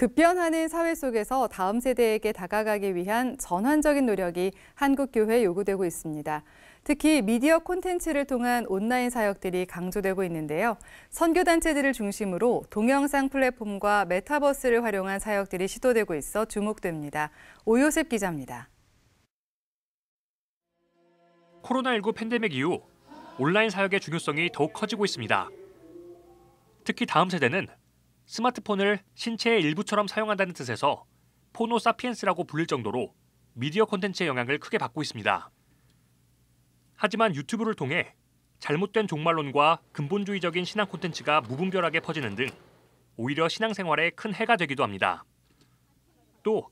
급변하는 사회 속에서 다음 세대에게 다가가기 위한 전환적인 노력이 한국교회에 요구되고 있습니다. 특히 미디어 콘텐츠를 통한 온라인 사역들이 강조되고 있는데요. 선교단체들을 중심으로 동영상 플랫폼과 메타버스를 활용한 사역들이 시도되고 있어 주목됩니다. 오요셉 기자입니다. 코로나19 팬데믹 이후 온라인 사역의 중요성이 더욱 커지고 있습니다. 특히 다음 세대는 스마트폰을 신체의 일부처럼 사용한다는 뜻에서 포노 사피엔스라고 불릴 정도로 미디어 콘텐츠의 영향을 크게 받고 있습니다. 하지만 유튜브를 통해 잘못된 종말론과 근본주의적인 신앙 콘텐츠가 무분별하게 퍼지는 등 오히려 신앙생활에 큰 해가 되기도 합니다. 또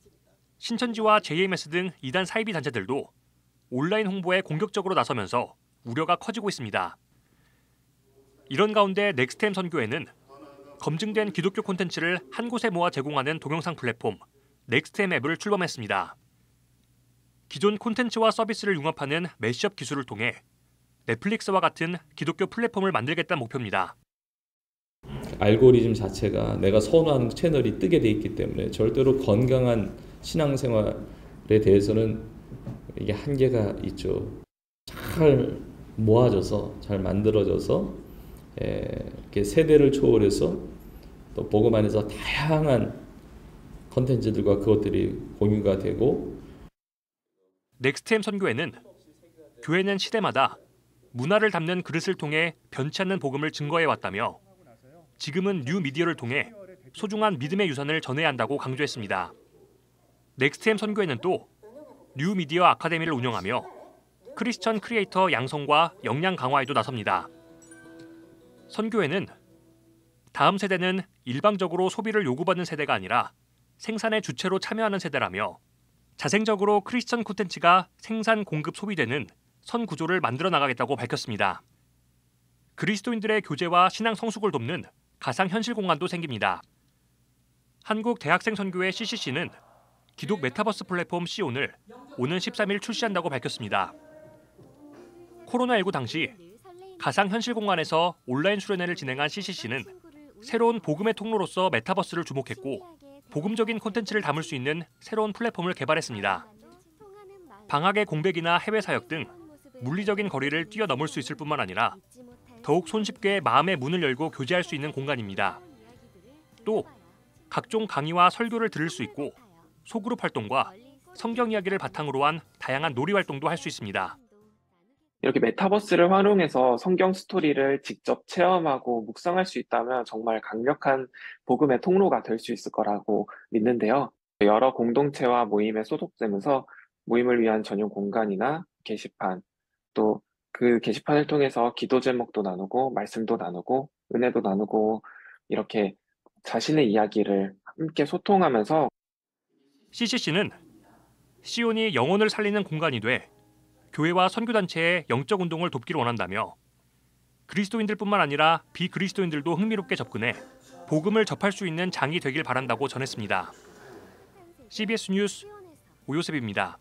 신천지와 JMS 등 이단 사이비 단체들도 온라인 홍보에 공격적으로 나서면서 우려가 커지고 있습니다. 이런 가운데 넥스템 선교회는 검증된 기독교 콘텐츠를 한 곳에 모아 제공하는 동영상 플랫폼 넥스트엠 앱을 출범했습니다. 기존 콘텐츠와 서비스를 융합하는 메시업 기술을 통해 넷플릭스와 같은 기독교 플랫폼을 만들겠다는 목표입니다. 알고리즘 자체가 내가 선호하 채널이 뜨게 돼 있기 때문에 절대로 건강한 신앙생활에 대해서는 이게 한계가 있죠. 잘 모아져서 잘 만들어져서 예, 이렇게 세대를 초월해서 또 복음 안에서 다양한 컨텐츠들과 그것들이 공유가 되고 넥스트엠 선교회는 교회는 시대마다 문화를 담는 그릇을 통해 변치 않는 복음을 증거해 왔다며 지금은 뉴 미디어를 통해 소중한 믿음의 유산을 전해야 한다고 강조했습니다. 넥스트엠 선교회는 또뉴 미디어 아카데미를 운영하며 크리스천 크리에이터 양성과 역량 강화에도 나섭니다. 선교회는 다음 세대는 일방적으로 소비를 요구받는 세대가 아니라 생산의 주체로 참여하는 세대라며 자생적으로 크리스천 콘텐츠가 생산 공급 소비되는 선 구조를 만들어 나가겠다고 밝혔습니다. 그리스도인들의 교제와 신앙 성숙을 돕는 가상 현실 공간도 생깁니다. 한국 대학생 선교회 CCC는 기독 메타버스 플랫폼 시온을 오는 13일 출시한다고 밝혔습니다. 코로나19 당시 가상 현실 공간에서 온라인 수련회를 진행한 CCC는 새로운 복음의 통로로서 메타버스를 주목했고 복음적인 콘텐츠를 담을 수 있는 새로운 플랫폼을 개발했습니다. 방학의 공백이나 해외 사역 등 물리적인 거리를 뛰어넘을 수 있을 뿐만 아니라 더욱 손쉽게 마음의 문을 열고 교제할 수 있는 공간입니다. 또 각종 강의와 설교를 들을 수 있고 소그룹 활동과 성경 이야기를 바탕으로 한 다양한 놀이 활동도 할 수 있습니다. 이렇게 메타버스를 활용해서 성경 스토리를 직접 체험하고 묵상할 수 있다면 정말 강력한 복음의 통로가 될 수 있을 거라고 믿는데요. 여러 공동체와 모임에 소속되면서 모임을 위한 전용 공간이나 게시판, 또 그 게시판을 통해서 기도 제목도 나누고, 말씀도 나누고, 은혜도 나누고, 이렇게 자신의 이야기를 함께 소통하면서 CCC는 시온이 영혼을 살리는 공간이 돼 교회와 선교단체의 영적 운동을 돕기를 원한다며 그리스도인들뿐만 아니라 비그리스도인들도 흥미롭게 접근해 복음을 접할 수 있는 장이 되길 바란다고 전했습니다. CBS 뉴스 오요셉입니다.